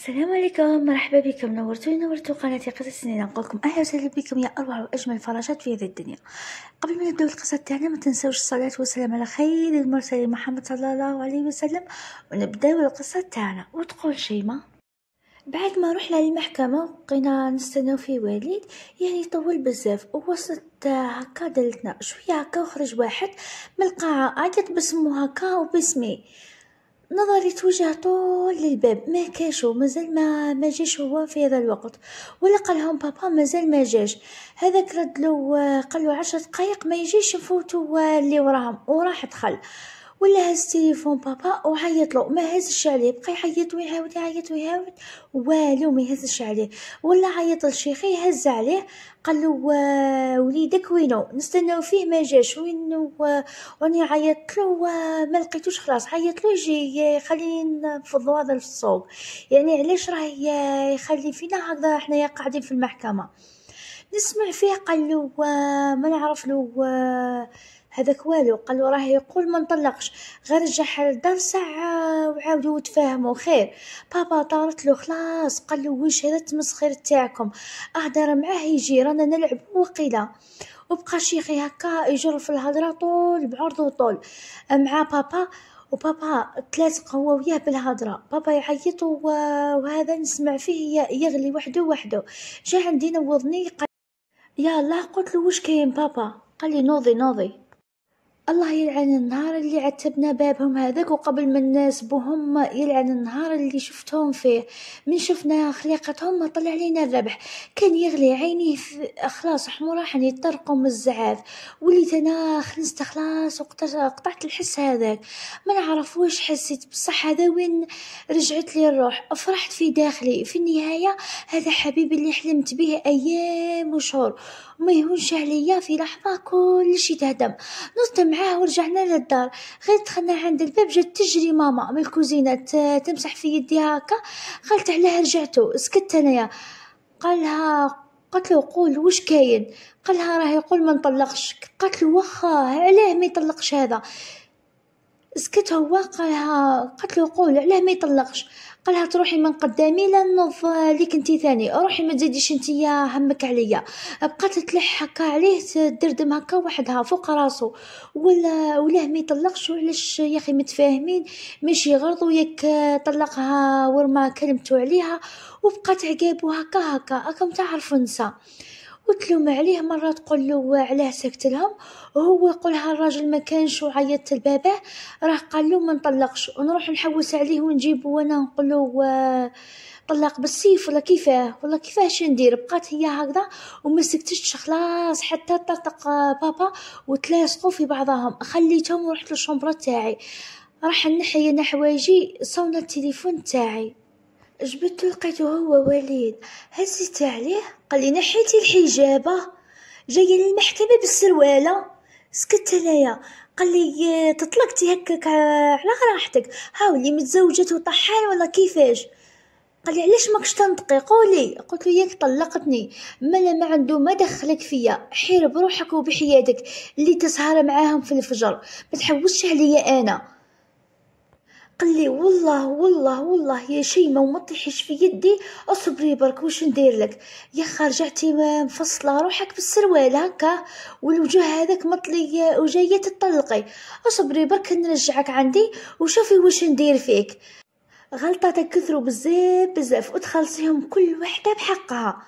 السلام عليكم مرحبا بكم نورتوني نورتو قناتي قصص سنين نقولكم اهلا وسهلا بكم يا اروع واجمل فراشات في هذه الدنيا قبل ما نبداو القصه تاعنا ما تنساوش الصلاه والسلام على خير المرسلين محمد صلى الله عليه وسلم ونبداو القصه تاعنا وتقول شيما بعد ما رحنا للمحكمه بقينا نستناو في وليد يعني طول بزاف ووسط هكا دلتنا شويه هكا وخرج واحد من القاعه عيطت باسمو هكا وباسمي نظري توجه طول للباب ما كاشو مازال ما ما جاش هو في هذا الوقت قال لهم بابا مازال ما جاش هذاك رد له قال له عشر دقائق ما يجيش نفوتوا اللي وراهم وراح دخل ولا هز تليفون بابا وعيط له ما هزش عليه بقى يعيط ويعاود يعيط ويعاود والو ما يهزش عليه ولا عيط لشيخي هز عليه قال له وليدك وينو نستناو فيه ما جاش وينو وانا عيطت له ما لقيتوش خلاص عيط له يجي يخليني نفضوا هذا الصوب يعني علاش راه يخلي فينا هكذا حنايا قاعدين في المحكمه نسمع فيه قال له ما نعرف له هذاك والو قال له راه يقول ما نطلقش غير رجع حل الدار ساعه وعاودوا تفاهموا خير بابا طارت له خلاص قال له واش هذا التمسخير تاعكم اهدر معاه يجي رانا نلعب وقيله وبقى شيخي هكا يجر في الهضره طول بعرض وطول مع بابا وبابا تلاصق هو وياه بالهضرة بابا يعيط وهذا نسمع فيه يغلي وحده وحده جا عندي نوضني قال يا الله قلت له واش كاين بابا قال لي نوضي نوضي الله يلعن النهار اللي عتبنا بابهم هذاك وقبل ما الناس بهم يلعن النهار اللي شفتهم فيه من شفنا خليقتهم ما طلع لينا الربح كان يغلي عيني خلاص حمورة حني من الزعاف وليت انا خلصت خلاص وقطعت الحس هذاك ما نعرف واش حسيت بصح هذا وين رجعت لي الروح فرحت في داخلي في النهاية هذا حبيبي اللي حلمت به ايام وشهور وما يهونش عليا في لحظة كل شي تهدم نصت معاه ورجعنا للدار غير دخلنا عند الباب جات تجري ماما من الكوزينة تمسح في يدي هكا قالت علاه رجعتو سكت انايا قالها قلت له قول واش كاين قالها راه يقول ما نطلقش قالت له واخا علاه ما يطلقش هذا سكت هو قالها قالت له قول علاه ما يطلقش قالها تروحي من قدامي لا نوض ليك انت ثاني روحي ما تزيديش انت همك عليا بقات تلح هكا عليه تدردم هكا وحدها فوق راسو ولا ولاه ما يطلقش وعلاش يا اخي متفاهمين ماشي غرضو ياك طلقها ورما كلمتو عليها وبقات عقابو هكا هكا راكم تعرفوا نسا وتلوم عليه مرة تقول له علاه سكت لهم وهو يقولها الراجل ما كانش وعيطت لباباه راه قال له ما نطلقش ونروح نحوس عليه ونجيبه وانا نقول له آه، طلق بالسيف ولا كيفاه ولا كيفاش ندير بقات هي هكذا وما سكتتش خلاص حتى طرطق بابا وتلاصقوا في بعضهم خليتهم ورحت للشومبره تاعي راح نحي انا حوايجي صونا التليفون تاعي جبت لقيتو هو وليد هزيت عليه قال لي نحيتي الحجابه جايه للمحكمه بالسروالة سكت عليا قال لي تطلقتي هكاك على راحتك ها ولي متزوجات وطحان ولا كيفاش قال لي علاش ماكش تنطقي قولي قلت له ياك طلقتني ما ما عنده ما دخلك فيا حير بروحك وبحياتك اللي تسهر معاهم في الفجر ما تحوسش عليا انا قال لي والله والله والله يا شيمة وما تطيحيش في يدي اصبري برك واش ندير لك يا رجعتي مفصله روحك بالسروال هكا والوجه هذاك مطلي وجايه تطلقي اصبري برك نرجعك عندي وشوفي واش ندير فيك غلطاتك كثروا بزاف بزاف وتخلصيهم كل وحده بحقها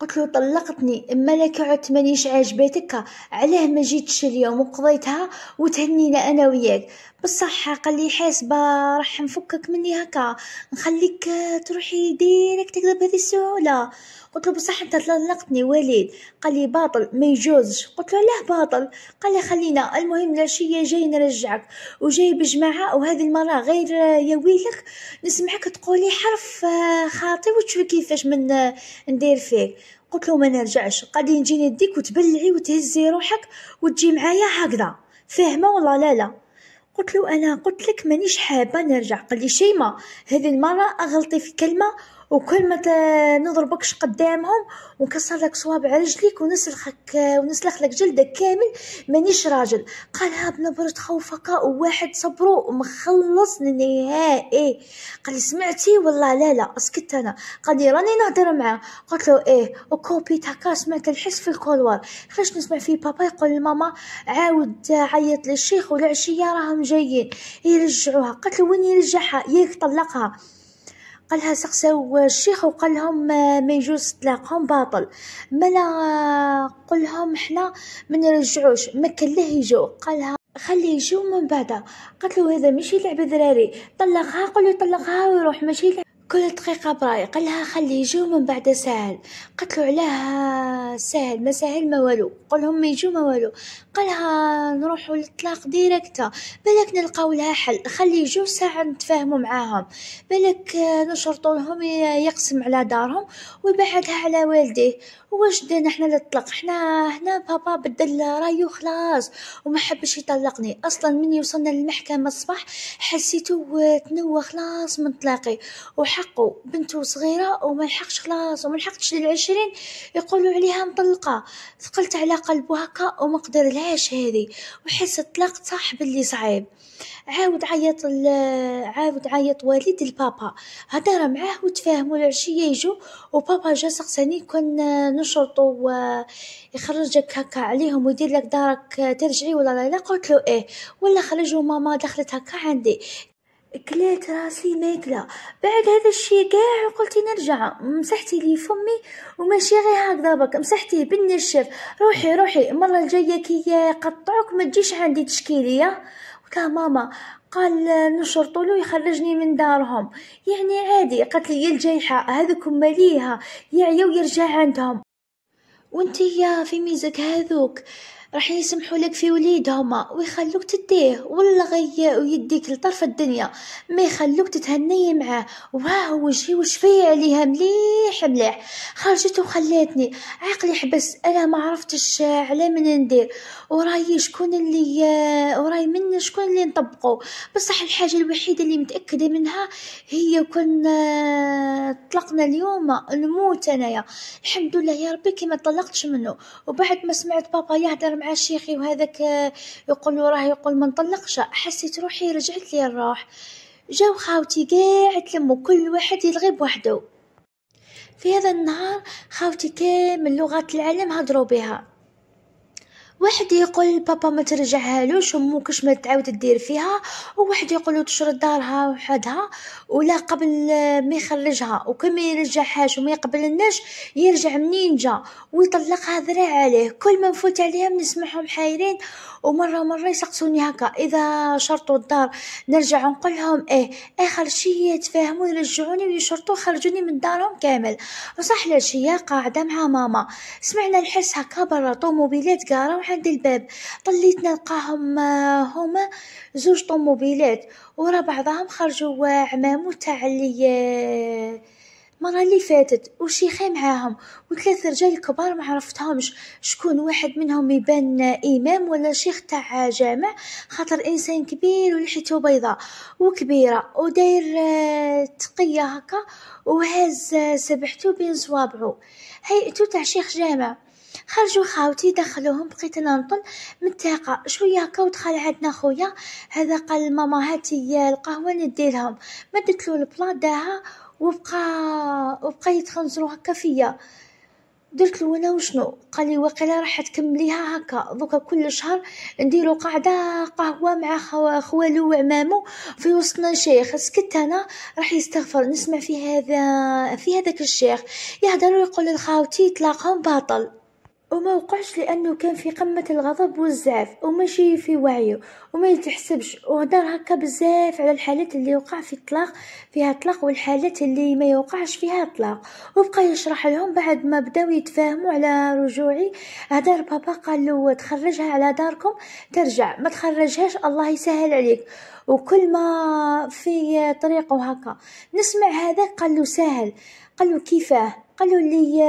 قلت له طلقتني اما لك عدت مانيش عاجبتك علاه ما جيتش اليوم وقضيتها وتهنينا انا وياك بصح قال لي حاسبه راح نفكك مني هكا نخليك آه، تروحي ديرك تكذب هذه السهوله قلت له بصح انت طلقتني وليد قال لي باطل ما يجوزش قلت له لا باطل قال لي خلينا المهم العشيه جاي نرجعك وجاي بجماعه وهذه المره غير آه، يا ويلك نسمعك تقولي حرف آه، خاطي وتشوفي كيفاش من ندير فيك قلت له ما نرجعش قادي نجي نديك وتبلعي وتهزي روحك وتجي معايا هكذا فاهمه والله لا لا قلت له انا قلت لك مانيش حابه نرجع قال لي شيماء هذه المره غلطي في كلمه وكل ما نضربكش قدامهم ونكسر لك صوابع رجليك ونسلخك ونسلخ لك جلدك كامل مانيش راجل قالها بنبرة خوفك وواحد صبرو مخلص نهائي قال لي سمعتي والله لا لا اسكت انا قال لي راني نهضر معاه قلت له ايه وكوبيت هكا سمعت الحس في الكولوار خرجت نسمع فيه بابا يقول لماما عاود عيط للشيخ والعشيه راهم جايين يرجعوها قلت له وين يرجعها ياك طلقها قالها سقساو الشيخ وقال لهم ما يجوز طلاقهم باطل ملا قلهم حنا ما نرجعوش ما كان له يجو قالها خليه يجو من بعدا قالت له هذا ماشي لعب دراري طلقها قل له طلقها ويروح ماشي لعب كل دقيقة برأي قالها خليه يجو من بعد سهل قتلوا علاه سهل ما سهل ما والو قولهم ما يجو ما والو قالها نروحوا للطلاق ديركتا بالك نلقاو لها حل خليه يجو ساعة نتفاهموا معاهم بالك نشرطوا لهم يقسم على دارهم ويبعدها على والديه واش دينا حنا للطلاق حنا هنا بابا بدل رايو خلاص وما حبش يطلقني اصلا من يوصلنا للمحكمة الصباح حسيتو تنوى خلاص من طلاقي وح يلحقوا بنتو صغيرة وما يلحقش خلاص وما لحقتش للعشرين يقولوا عليها مطلقة ثقلت على قلبه هكا وما قدر لهاش هذه وحس طلاق صاحب اللي صعيب عاود عيط عاود عيط والد البابا هدر معاه وتفاهموا العشية يجو وبابا جا سقساني كون نشرطو يخرجك هكا عليهم ويدير لك دارك ترجعي ولا لا قلت له ايه ولا خرج ماما دخلت هكا عندي كليت راسي ماكلة بعد هذا الشيء كاع قلت نرجع مسحتي لي فمي وماشي غير هكذا برك مسحتيه بالنشف روحي روحي المرة الجاية كي يقطعوك ما تجيش عندي تشكيلية قلت ماما قال نشرطوا له يخرجني من دارهم يعني عادي قالت لي إيه الجيحة هذوك ماليها يعيا يرجع عندهم وانت يا في ميزك هذوك راح يسمحوا لك في وليدهما ويخلوك تديه ولا غي ويديك لطرف الدنيا ما يخلوك تتهني معاه واه وجهي في عليها مليح مليح خرجت وخلاتني عقلي حبس انا ما عرفتش على من ندير وراي شكون اللي وراي من شكون اللي نطبقه بصح الحاجه الوحيده اللي متاكده منها هي كنا طلقنا اليوم نموت انايا الحمد لله يا ربي كي ما طلقتش منه وبعد ما سمعت بابا يهدر مع شيخي وهذاك يقول له راه يقول ما نطلقش حسيت روحي رجعت لي الروح جاو خاوتي قاع تلمو كل واحد يلغي بوحدو في هذا النهار خاوتي كامل لغات العالم هضروا بها واحد يقول بابا ما ترجعهالوش امك ما تعاود تدير فيها وواحد يقول تشرد دارها وحدها ولا قبل ما يخرجها وكما يرجعهاش وما يقبلناش يرجع منين جا ويطلقها ذراع عليه كل ما نفوت عليهم نسمعهم حايرين ومره مره يسقسوني هكا اذا شرطوا الدار نرجع نقول لهم ايه اخر شي يتفاهموا يرجعوني ويشرطوا خرجوني من دارهم كامل وصح العشيه قاعده مع ماما سمعنا الحس هكا برا طوموبيلات قاراو عند الباب طليت نلقاهم آه، هما زوج طوموبيلات ورا بعضهم خرجوا عمامو تاع اللي آه، مرة اللي فاتت وشيخي معاهم وثلاث رجال كبار ما عرفتهمش شكون واحد منهم يبان امام ولا شيخ تاع جامع خاطر انسان كبير ولحيته بيضاء وكبيره وداير آه، تقيه هكا وهز سبحته بين صوابعو هيئته تاع شيخ جامع خرجوا خاوتي دخلوهم بقيت انا نطل متاقه شويه هكا ودخل عندنا خويا هذا قال ماما هاتي القهوه نديرهم مدت له البلا داها وبقى وبقى يتخنزرو هكا فيا درت له انا وشنو قال لي واقيلا راح تكمليها هكا دوكا كل شهر نديرو قاعده قهوه مع خوالو وعمامو في وسطنا شيخ سكت انا راح يستغفر نسمع في هذا في هذاك الشيخ يهضر ويقول لخاوتي طلاقهم باطل وما وقعش لانه كان في قمه الغضب والزعف وماشي في وعيه وما يتحسبش وهدر هكا بزاف على الحالات اللي وقع في الطلاق فيها طلاق والحالات اللي ما يوقعش فيها طلاق وبقى يشرح لهم بعد ما بداو يتفاهموا على رجوعي هدر بابا قال له تخرجها على داركم ترجع ما تخرجهاش الله يسهل عليك وكل ما في طريقه هكا نسمع هذا قال له سهل قال له كيفاه قالوا لي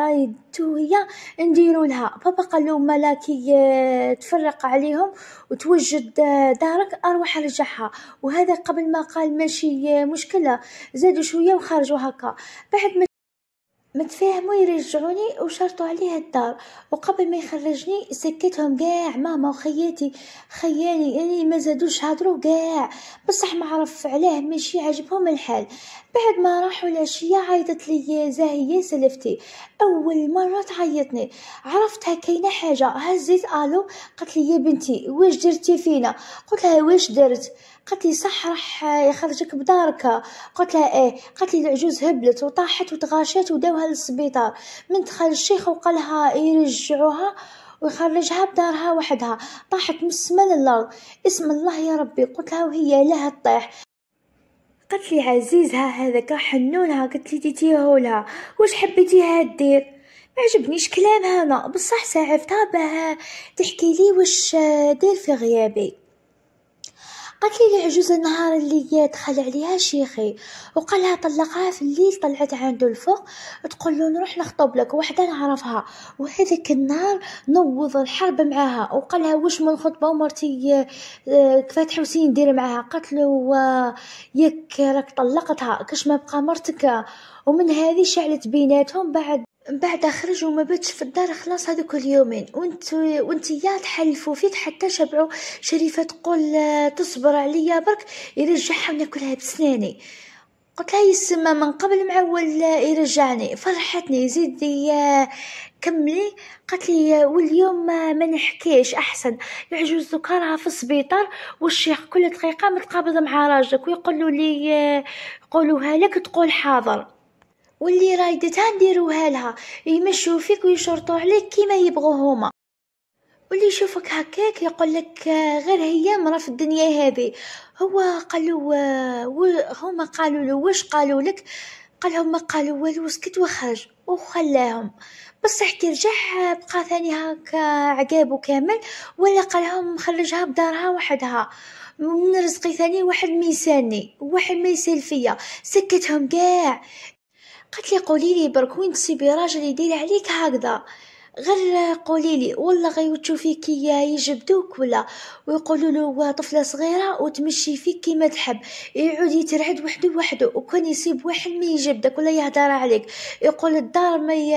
راي توهية نديروا لها بابا قالوا ملاكي تفرق عليهم وتوجد آه، دارك اروح رجعها وهذا قبل ما قال ماشي آه، مشكله زادوا شويه وخرجوا هكا بعد ما متفاهموا يرجعوني وشرطوا عليها الدار وقبل ما يخرجني سكتهم قاع ماما وخياتي خياني يعني ما زادوش هادرو قاع بصح ما عرف علاه ماشي عجبهم الحال بعد ما راحوا ولا عيطت لي زاهية سلفتي أول مرة تعيطني عرفتها كاينة حاجة هزيت ألو قلت لي يا بنتي واش درتي فينا قلت لها واش درت قلت لي صح راح يخرجك بدارك قلت لها ايه قلت لي العجوز هبلت وطاحت وتغاشت وداوها للسبيطار من دخل الشيخ وقالها يرجعوها ويخرجها بدارها وحدها طاحت من السما للارض اسم الله يا ربي قلت لها وهي لها تطيح لي عزيزها هذاك حنونها قلت لي ديتيهولها واش حبيتيها دير ما عجبنيش كلامها انا بصح ساعفتها بها تحكي لي واش دير في غيابي قالت لي العجوز النهار اللي دخل عليها شيخي وقالها طلقها في الليل طلعت عنده الفوق تقول له نروح نخطب لك وحده نعرفها وهذاك النهار نوض الحرب معاها وقالها واش من خطبه ومرتي آه، كفات حسين دير معاها قالت له ياك راك طلقتها كاش ما بقى مرتك ومن هذه شعلت بيناتهم بعد من بعد خرج وما باتش في الدار خلاص هذوك اليومين وانت يا تحلفوا فيك حتى شبعوا شريفه تقول آه، تصبر عليا برك يرجعها وناكلها بسناني قلت لها يسمى من قبل معول آه، يرجعني فرحتني زيدي آه، كملي قالت لي واليوم ما نحكيش احسن العجوز ذكرها في السبيطار والشيخ كل دقيقه متقابض مع راجلك ويقولوا لي قولوها لك تقول حاضر واللي رايدتها نديروها لها يمشوا فيك ويشرطوا عليك كيما يبغوا هما واللي يشوفك هكاك يقول لك غير هي مرا في الدنيا هذه هو قالوا هما قالوا له واش قالوا لك قالهم ما قالوا والو سكت وخرج وخلاهم بصح كي رجع بقى ثاني هكا عقابو كامل ولا قالهم خرجها بدارها وحدها من رزقي ثاني واحد ميساني واحد ميسال فيا سكتهم كاع قالت لي قولي لي برك وين تصيبي راجل يدير عليك هكذا غير قولي لي والله غير كي يجبدوك ولا ويقولوا له طفله صغيره وتمشي فيك كيما تحب يعود يترعد وحده وحده وكان يصيب واحد ما يجبدك ولا يهدر عليك يقول الدار ما ي...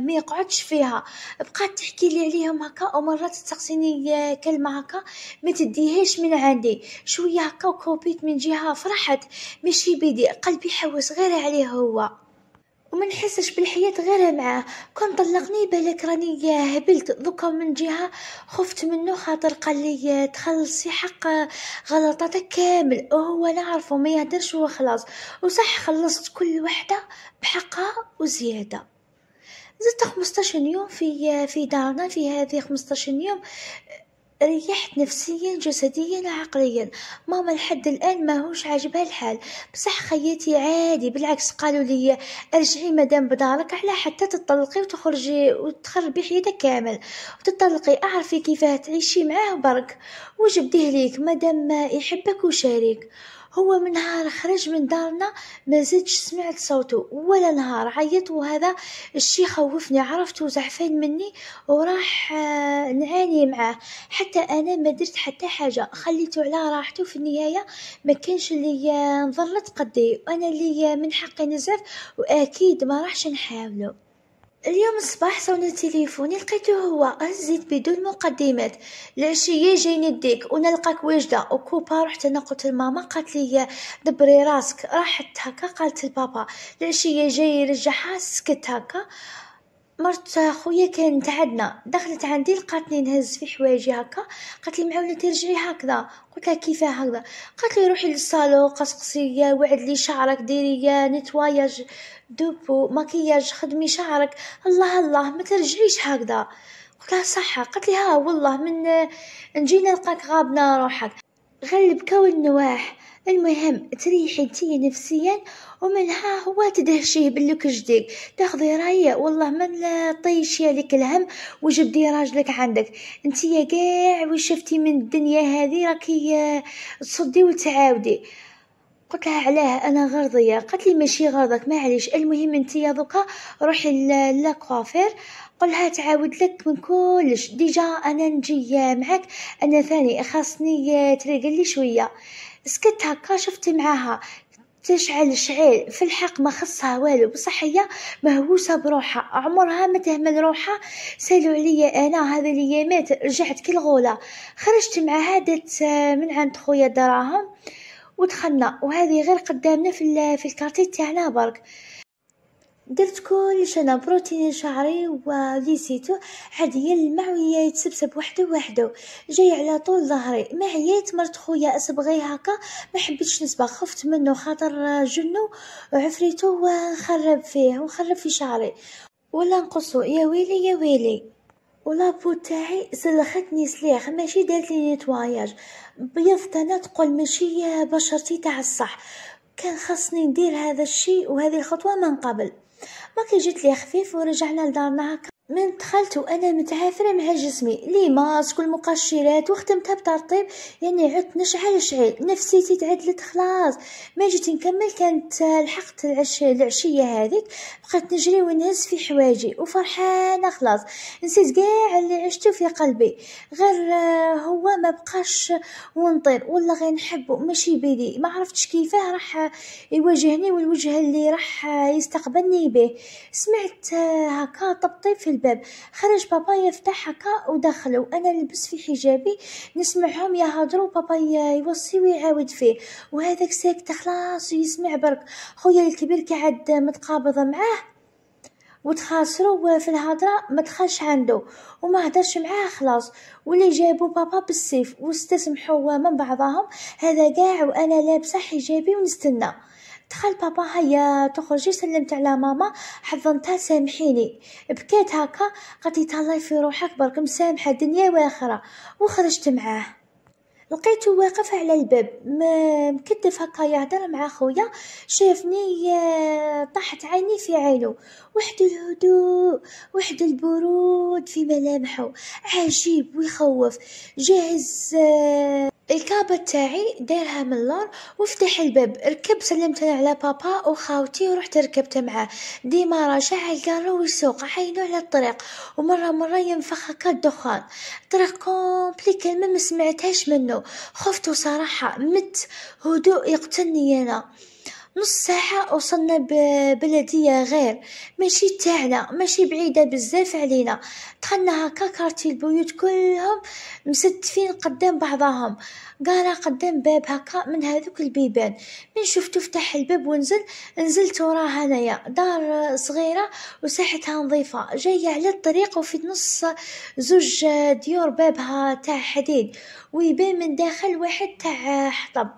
ما يقعدش فيها بقات تحكي لي عليهم هكا ومرات تسقسيني كلمه هكا ما تديهاش من عندي شويه هكا وكوبيت من جهه فرحت ماشي بيدي قلبي حوس غير عليه هو وما نحسش بالحياة غير معاه كون طلقني بالك راني هبلت دوكا من جهة خفت منه خاطر قال لي تخلصي حق غلطاتك كامل وهو نعرفه ما يهدرش هو خلاص وصح خلصت كل وحدة بحقها وزيادة زدت 15 يوم في في دارنا في هذه 15 يوم ريحت نفسيا جسديا عقليا ماما لحد الآن ما هوش عاجبها الحال بصح خياتي عادي بالعكس قالوا لي ارجعي مدام بدارك على حتى تطلقي وتخرجي وتخربي حياتك كامل وتطلقي اعرفي كيفاه تعيشي معاه برك وجبديه ليك مادام ما يحبك وشاريك هو من نهار خرج من دارنا ما زدتش سمعت صوته ولا نهار عيط وهذا الشي خوفني عرفته زعفان مني وراح آه، نعاني معاه حتى انا ما درت حتى حاجه خليته على راحته في النهايه ما كانش اللي نظلت آه، قدي وانا اللي آه، من حقي نزف واكيد ما راحش نحاوله اليوم الصباح صون تليفوني لقيته هو هزيت بدون مقدمات العشية جاي نديك ونلقاك واجدة وكوبا رحت انا قلت لماما قالت لي دبري راسك راحت هكا قالت لبابا العشية جاي رجعها سكت هكا مرت خويا كانت عندنا دخلت عندي لقاتني نهز في حوايجي هكا قالت لي معاونه ترجعي هكذا قلت لها كيفاه هكذا قالت لي روحي للصالون قصقصيه وعد لي شعرك ديري نتواياج دوبو مكياج خدمي شعرك الله الله ما ترجعيش هكذا قلت لها صحه قالت لي ها والله من نجي نلقاك غابنا روحك غلب كو النواح المهم تريحي انتي نفسيا ومنها هو تدهشيه باللوك جديد تاخذي راية والله من لا طيش لك الهم وجبدي راجلك عندك انتي كاع وش شفتي من الدنيا هذه راكي آه، تصدي وتعاودي قلت لها علاه انا غرضيه قالت لي ماشي غرضك معليش المهم انتي يا ذوكا روحي لا كوافير قلها تعاود لك من كلش ديجا انا نجي معك انا ثاني خاصني آه، تريقلي شويه سكت هكا شفت معاها تشعل شعيل في الحق ما خصها والو بصح هي مهووسه بروحها عمرها ما تهمل روحها سالوا عليا انا هذا الايامات رجعت كل غوله خرجت معاها درت آه، من عند خويا دراهم ودخلنا وهذه غير قدامنا في في الكارتي تاعنا برك درت كلش انا بروتين شعري وليسيتو عاد يلمع ويا يتسبسب وحده وحده جاي على طول ظهري ما عييت مرت خويا اصبغي هكا ما حبيتش نصبغ خفت منه خاطر جنو عفريتو وخرب فيه وخرب في شعري ولا نقصو يا ويلي يا ويلي بو تاعي سلختني سليخ ماشي دارت لي نيتواياج بيضت انا تقول ماشي بشرتي تاع الصح كان خاصني ندير هذا الشيء وهذه الخطوه من قبل ما كي جيت لي خفيف ورجعنا لدارنا هكا من دخلت وانا متعافره مع جسمي لي ماسك والمقشرات وختمتها بترطيب يعني عدت نشعل شعيل نفسيتي تعدلت خلاص ما جيت نكمل كانت لحقت العشية, العشيه هذيك بقيت نجري ونهز في حوايجي وفرحانه خلاص نسيت كاع اللي عشته في قلبي غير هو ما بقاش ونطير ولا غير نحبه ماشي بيدي ما عرفتش كيفاه راح يواجهني والوجه اللي راح يستقبلني به سمعت هكا طبطيب في الباب خرج بابا يفتح هكا ودخل وانا لبس في حجابي نسمعهم يهضروا بابا يوصي ويعاود فيه وهذاك ساكت خلاص يسمع برك خويا الكبير قعد متقابض معاه وتخاسروا في الهضره ما دخلش عنده وما هدرش معاه خلاص واللي جابوا بابا بالسيف واستسمحوا من بعضهم هذا قاع وانا لابسه حجابي ونستنى دخل بابا هيا تخرجي سلمت على ماما حضنتها سامحيني بكيت هكا قلت تهلاي في روحك برك مسامحه دنيا واخره وخرجت معاه لقيته واقف على الباب مكتف هكا يهدر مع خويا شافني آه، طاحت عيني في عينو وحد الهدوء وحد البرود في ملامحه عجيب ويخوف جاهز آه، الكابة تاعي دايرها من اللور وافتح الباب ركب سلمت على بابا وخاوتي ورحت ركبت معاه ديما راجع الكارو يسوق عينو على الطريق ومرة مرة ينفخ هكا الدخان طريق كومبليك ما سمعتهاش منه خفت صراحة مت هدوء يقتلني انا نص ساعة وصلنا ببلدية غير ماشي تاعنا ماشي بعيدة بزاف علينا دخلنا هكا كارتي البيوت كلهم مستفين قدام بعضهم قارا قدام باب هكا من هذوك البيبان من شفتو فتح الباب ونزل نزلت وراها انايا دار صغيرة وساحتها نظيفة جاية على الطريق وفي نص زوج ديور بابها تاع حديد ويبان من داخل واحد تاع حطب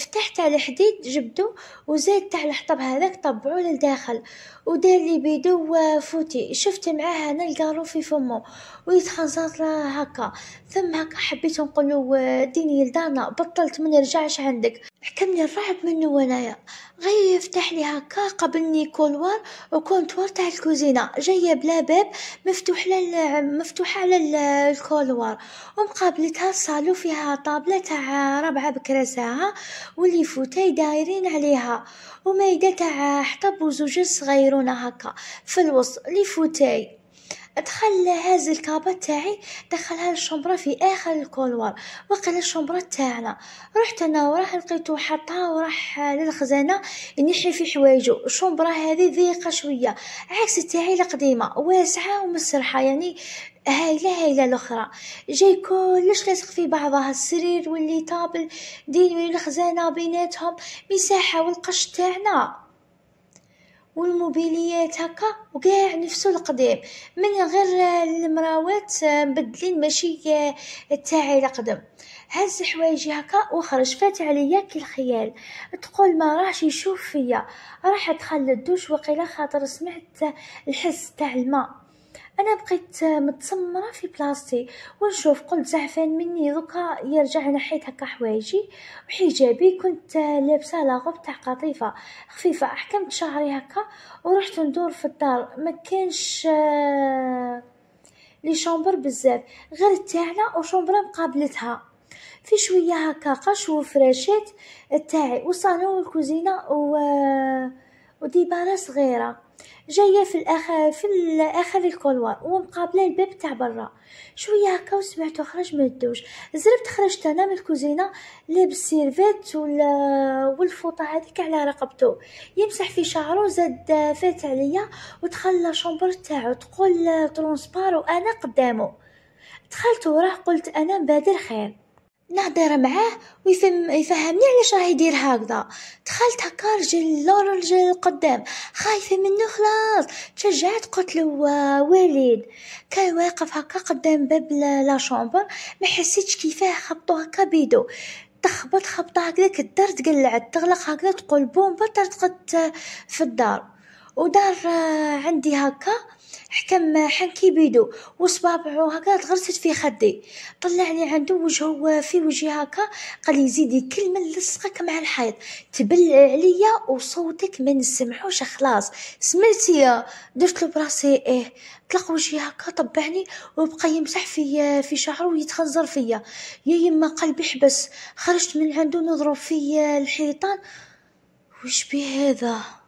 فتحت على الحديد جبدو وزاد تاع الحطب هذاك طبعو للداخل ودار لي بيدو فوتي شفت معاه انا القارو في فمو ويتخنزط هكا ثم هكا حبيت نقولو ديني لدارنا بطلت ما نرجعش عندك حكمني الرعب منو انايا غير يفتح لي هكا قبلني كولوار وكونتوار تاع الكوزينه جايه بلا باب مفتوح لل مفتوح على الكولوار ومقابلتها الصالو فيها طابله تاع ربعه بكراساها واللي فوتاي دايرين عليها ومايده تاع حطب وزوج صغيرون هكا في الوسط لي فوتاي دخل هاز الكابا تاعي دخلها للشومبرا في اخر الكولوار وقال الشومبرا تاعنا رحت انا وراه لقيتو حطها وراح للخزانه ينحي في حوايجو الشومبرا هذه ضيقه شويه عكس تاعي القديمه واسعه ومسرحه يعني هايلة هايلة الأخرى جاي كلش لاصق في بعضها السرير واللي طابل ديني الخزانة بيناتهم مساحة والقش تاعنا والموبيليات هكا وكاع نفسو القديم من غير المراوات آه، مبدلين ماشي آه، تاعي القدم هز حوايجي هكا وخرج فات عليا كي الخيال تقول ما راحش يشوف فيا راح دخل للدوش وقيلا خاطر سمعت آه، الحس تاع الماء انا بقيت متسمره في بلاصتي ونشوف قلت زعفان مني دوكا يرجع نحيت هكا حوايجي وحجابي كنت لابسه لاغوب تاع قطيفه خفيفه احكمت شعري هكا ورحت ندور في الدار ما كانش آه، لي شومبر بزاف غير تاعنا وشومبره مقابلتها في شويه هكا قش وفراشات تاعي وصالون الكوزينه و آه، وديبانة صغيرة جاية في الآخر في الآخر الكولوار ومقابلة الباب تاع برا شوية هكا وسمعتو خرج من الدوش زربت خرجت أنا من الكوزينة لابس سيرفيت والفوطة هذيك على رقبتو يمسح في شعرو زاد فات عليا ودخل لاشومبر تاعو تقول ترونسبار وأنا قدامو دخلت وراه قلت أنا بادر خير نهضر معاه ويفهمني علاش راه يدير هكذا دخلت هكا رجل لور رجل القدام خايفه منه خلاص تشجعت قلت له وليد كان واقف هكا قدام باب لا شومبر ما حسيتش كيفاه خبطو هكا بيدو تخبط خبطه هكذاك الدار تقلعت تغلق هكذا تقول بوم بطرت في الدار ودار عندي هكا حكم حنكي بيدو وصبابعو هكا تغرست في خدي طلع لي عنده وجهه في وجهي هكا قال لي زيدي كلمه نلصقك مع الحيط تبل عليا وصوتك ما نسمعوش خلاص سملتي درت له براسي ايه طلق وجهي هكا طبعني وبقى يمسح في في شعره ويتخنزر فيا يا يما قلبي حبس خرجت من عنده نضرب في الحيطان وش بهذا هذا